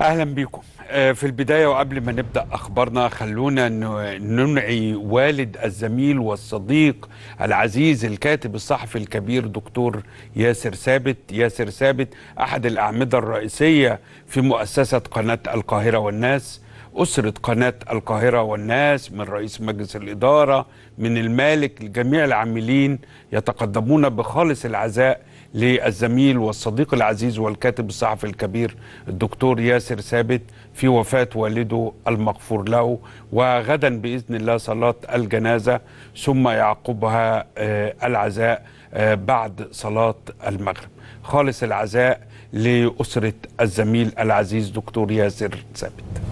اهلا بيكم آه، في البدايه وقبل ما نبدا اخبارنا خلونا ننعي والد الزميل والصديق العزيز الكاتب الصحفي الكبير دكتور ياسر ثابت ياسر ثابت احد الاعمده الرئيسيه في مؤسسه قناه القاهره والناس أسرة قناة القاهرة والناس من رئيس مجلس الإدارة من المالك لجميع العاملين يتقدمون بخالص العزاء للزميل والصديق العزيز والكاتب الصحفي الكبير الدكتور ياسر ثابت في وفاة والده المغفور له وغدا بإذن الله صلاة الجنازة ثم يعقبها آه، العزاء آه، بعد صلاة المغرب خالص العزاء لأسرة الزميل العزيز دكتور ياسر ثابت